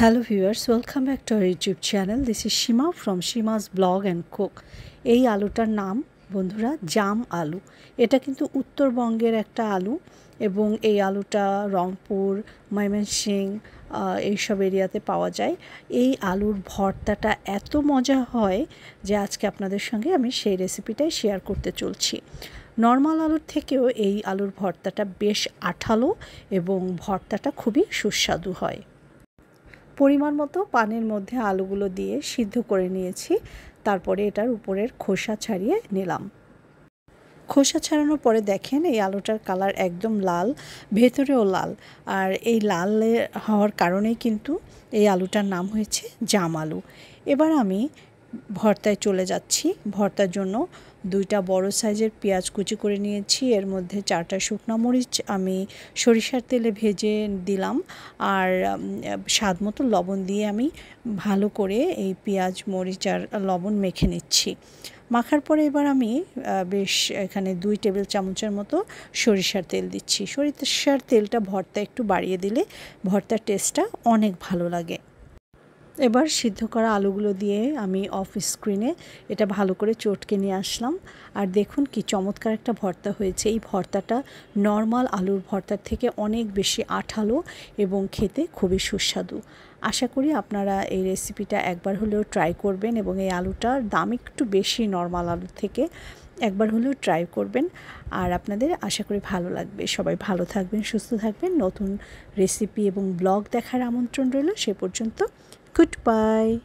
Hello viewers welcome back to our YouTube channel this is Seema from Seema's blog and cook এই আলুটার নাম বন্ধুরা জাম আলু এটা কিন্তু উত্তরবঙ্গের একটা আলু এবং এই আলুটা রংপুর ময়মনসিং এইসব এরিয়াতে পাওয়া যায় এই আলুর ভর্তাটা এত মজা হয় যে আজকে আপনাদের সঙ্গে আমি সেই রেসিপিটাই শেয়ার করতে চলছি নর্মাল আলুর থেকেও এই আলুর ভর্তাটা বেশ আঠালো এবং ভর্তাটা খুবই সুস্বাদু হয় পরিমাণ মতো পানের মধ্যে আলুগুলো দিয়ে সিদ্ধ করে নিয়েছি তারপরে এটার উপরের খোসা ছাড়িয়ে নিলাম খোসা ছাড়ানোর পরে দেখেন এই আলুটার কালার একদম লাল ভেতরেও লাল আর এই লাল হওয়ার কারণেই কিন্তু এই আলুটার নাম হয়েছে জাম আলু এবার আমি ভর্তায় চলে যাচ্ছি ভর্তার জন্য দুইটা বড় সাইজের পেঁয়াজ কুচি করে নিয়েছি এর মধ্যে চারটা শুকনো মরিচ আমি সরিষার তেলে ভেজে দিলাম আর স্বাদ মতো লবণ দিয়ে আমি ভালো করে এই পেঁয়াজ মরিচ আর লবণ মেখে নিচ্ছি মাখার পরে এবার আমি বেশ এখানে দুই টেবিল চামচের মতো সরিষার তেল দিচ্ছি সরিষার তেলটা ভর্তা একটু বাড়িয়ে দিলে ভর্তার টেস্টটা অনেক ভালো লাগে এবার সিদ্ধ করা আলুগুলো দিয়ে আমি অফ স্ক্রিনে এটা ভালো করে চটকে নিয়ে আসলাম আর দেখুন কি চমৎকার একটা ভর্তা হয়েছে এই ভর্তাটা নর্মাল আলুর ভর্তার থেকে অনেক বেশি আঠালো এবং খেতে খুবই সুস্বাদু আশা করি আপনারা এই রেসিপিটা একবার হলেও ট্রাই করবেন এবং এই আলুটার দাম একটু বেশি নর্মাল আলুর থেকে একবার হলেও ট্রাই করবেন আর আপনাদের আশা করি ভালো লাগবে সবাই ভালো থাকবেন সুস্থ থাকবেন নতুন রেসিপি এবং ব্লগ দেখার আমন্ত্রণ রইল সে পর্যন্ত Goodbye.